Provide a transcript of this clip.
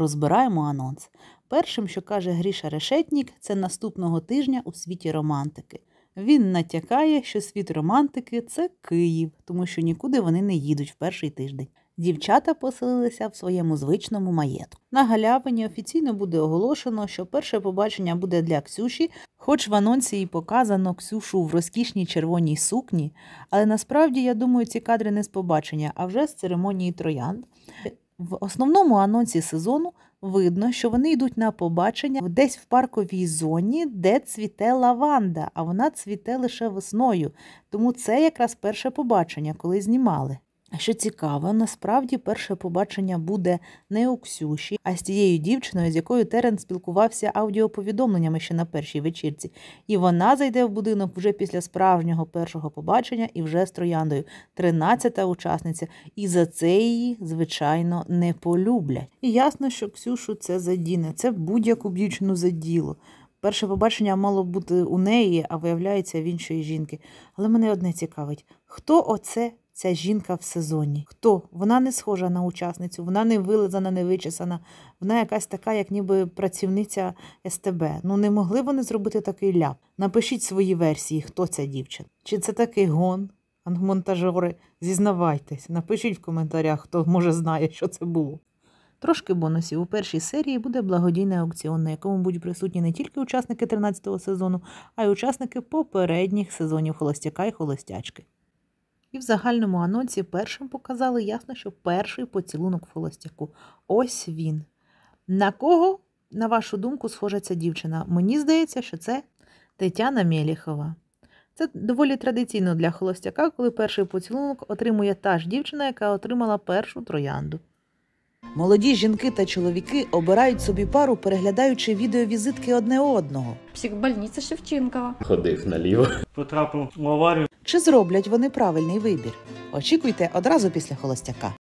розбираємо анонс. Першим, що каже Гріша Решетнік, це наступного тижня у світі романтики. Він натякає, що світ романтики це Київ, тому що нікуди вони не їдуть в перший тиждень. Дівчата поселилися в своєму звичному маєтку. На галявині офіційно буде оголошено, що перше побачення буде для Ксюші, хоч в анонсі і показано Ксюшу в розкішній червоній сукні. Але насправді, я думаю, ці кадри не з побачення, а вже з церемонії троянд. В основному анонсі сезону видно, що вони йдуть на побачення десь в парковій зоні, де цвіте лаванда, а вона цвіте лише весною. Тому це якраз перше побачення, коли знімали. Що цікаво, насправді перше побачення буде не у Ксюші, а з тією дівчиною, з якою Терен спілкувався аудіоповідомленнями ще на першій вечірці, і вона зайде в будинок вже після справжнього першого побачення і вже з трояндою, тринадцята учасниця, і за це її, звичайно, не полюблять. І ясно, що Ксюшу це задіне, це будь-яку дівчину заділо. Перше побачення мало бути у неї, а виявляється в іншої жінки. Але мене одне цікавить, хто оце ця жінка в сезоні. Хто? Вона не схожа на учасницю, вона не вилизана, не вичесана, вона якась така, як ніби працівниця СТБ. Ну не могли вони зробити такий ляп. Напишіть свої версії, хто ця дівчина. Чи це такий гон? Монтажери, зізнавайтесь, напишіть в коментарях, хто може знає, що це було. Трошки бонусів у першій серії буде благодійний аукціон, на якому будуть присутні не тільки учасники 13-го сезону, а й учасники попередніх сезонів Холостяка і Холостячки. І в загальному анонсі першим показали ясно, що перший поцілунок в холостяку. Ось він. На кого, на вашу думку, схожа ця дівчина? Мені здається, що це Тетяна Мєліхова. Це доволі традиційно для холостяка, коли перший поцілунок отримує та ж дівчина, яка отримала першу троянду. Молоді жінки та чоловіки обирають собі пару, переглядаючи відеовізитки одне одного. Психбольниця Шевченкова. Ходив наліво. Потрапив в аварію. Чи зроблять вони правильний вибір? Очікуйте одразу після холостяка.